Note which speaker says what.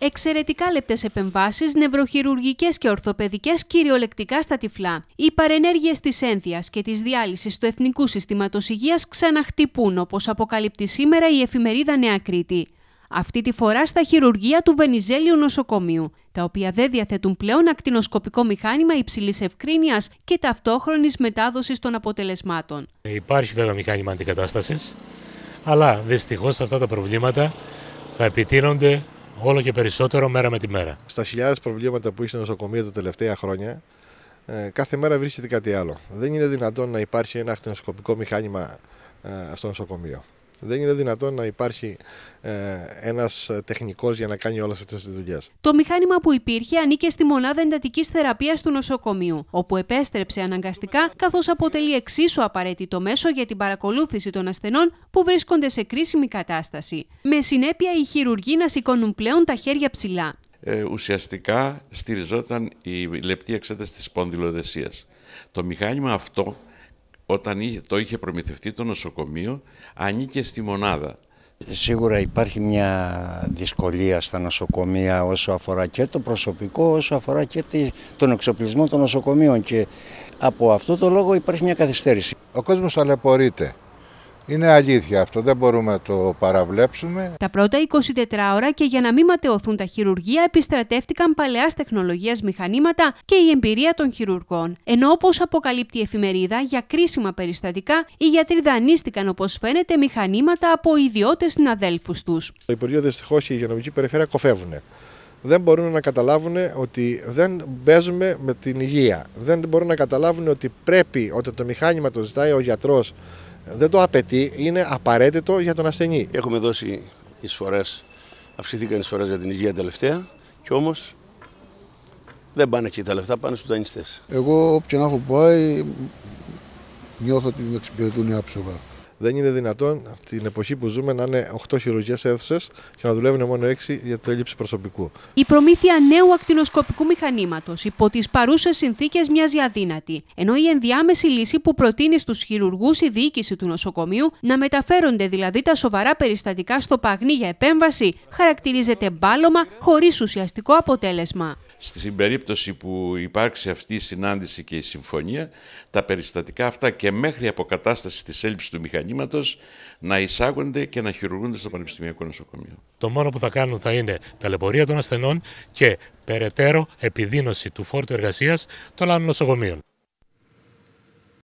Speaker 1: Εξαιρετικά λεπτές επεμβάσεις, νευροχειρουργικές και ορθοπαιδικές κυριολεκτικά στα τυφλά. Οι παρενέργειες της ένδυας και της διάλυσης του Εθνικού Συστήματος Υγείας ξαναχτυπούν, όπως αποκαλύπτει σήμερα η εφημερίδα Νέα Κρήτη. Αυτή τη φορά στα χειρουργεία του Βενιζέλιου Νοσοκομείου, τα οποία δεν διαθέτουν πλέον ακτινοσκοπικό μηχάνημα υψηλής ευκρίνειας και ταυτόχρονης μετάδοσης των αποτελεσμάτων.
Speaker 2: Ε, υπάρχει βέβαια μηχάνημα αντικατάστασης, αλλά δυστυχώς αυτά τα προβλήματα θα επιτείνονται
Speaker 3: Όλο και περισσότερο μέρα με τη μέρα. Στα χιλιάδες προβλήματα που έχει στο νοσοκομείο τα τελευταία χρόνια, ε, κάθε μέρα βρίσκεται κάτι άλλο. Δεν είναι δυνατόν να υπάρχει ένα χτινοσκοπικό μηχάνημα ε, στο νοσοκομείο. Δεν είναι δυνατόν να υπάρχει ε, ένας ε, τεχνικός για να κάνει όλες αυτές τις δουλειές.
Speaker 1: Το μηχάνημα που υπήρχε ανήκε στη μονάδα εντατικής θεραπείας του νοσοκομείου, όπου επέστρεψε αναγκαστικά, καθώς αποτελεί εξίσου απαραίτητο μέσο για την παρακολούθηση των ασθενών που βρίσκονται σε κρίσιμη κατάσταση. Με συνέπεια, οι χειρουργοί να σηκώνουν πλέον τα χέρια ψηλά.
Speaker 4: Ε, ουσιαστικά στηριζόταν η λεπτή εξέταση της σπονδυλοδεσία. Το μηχάνημα αυτό όταν το είχε προμηθευτεί το νοσοκομείο, ανήκε στη μονάδα. Σίγουρα υπάρχει μια δυσκολία στα νοσοκομεία όσο αφορά και το προσωπικό, όσο αφορά και τον εξοπλισμό των
Speaker 3: νοσοκομείων και από αυτό το λόγο υπάρχει μια καθυστέρηση. Ο κόσμος ταλαιπωρείται. Είναι αλήθεια αυτό, δεν μπορούμε να το παραβλέψουμε.
Speaker 1: Τα πρώτα 24 ώρα και για να μην ματαιωθούν τα χειρουργεία, επιστρατεύτηκαν παλαιάς τεχνολογίας μηχανήματα και η εμπειρία των χειρουργών. Ενώ όπως αποκαλύπτει η εφημερίδα, για κρίσιμα περιστατικά, οι γιατροί δανείστηκαν όπως φαίνεται μηχανήματα από ιδιώτες συναδέλφους τους.
Speaker 3: Το Υπουργείο δυστυχώς και η υγειονομική περιφέρεια κοφεύουν. Δεν μπορούν να καταλάβουν ότι δεν παίζουμε με την υγεία. Δεν μπορούν να καταλάβουν ότι πρέπει όταν το μηχάνημα το ζητάει ο γιατρός δεν το απαιτεί, είναι απαραίτητο για τον ασθενή. Έχουμε δώσει εισφορές, αυξηθήκαν
Speaker 4: εισφορές για την υγεία τελευταία και όμως δεν πάνε εκεί τα λεφτά, πάνε στους δανειστές.
Speaker 3: Εγώ, όποιον έχω πάει, νιώθω ότι με εξυπηρετούν άψογα. Δεν είναι δυνατόν την εποχή που ζούμε να είναι 8 χειρουργικέ αίθουσες και να δουλεύουν μόνο 6 για την έλλειψη προσωπικού.
Speaker 1: Η προμήθεια νέου ακτινοσκοπικού μηχανήματος υπό τις παρούσες συνθήκες μοιάζει αδύνατη. Ενώ η ενδιάμεση λύση που προτείνει στους χειρουργούς η διοίκηση του νοσοκομείου, να μεταφέρονται δηλαδή τα σοβαρά περιστατικά στο παγνί για επέμβαση, χαρακτηρίζεται μπάλωμα χωρίς ουσιαστικό αποτέλεσμα
Speaker 4: στην περίπτωση που υπάρξει αυτή η συνάντηση και η συμφωνία, τα περιστατικά αυτά και μέχρι αποκατάστασης της έλλειψης του μηχανήματος να εισάγονται και να χειρουργούνται στο Πανεπιστημιακό Νοσοκομείο.
Speaker 2: Το μόνο που θα κάνουν θα είναι ταλαιπωρία των ασθενών και περαιτέρω επιδείνωση του φόρτου εργασίας των άλλων νοσοκομείων.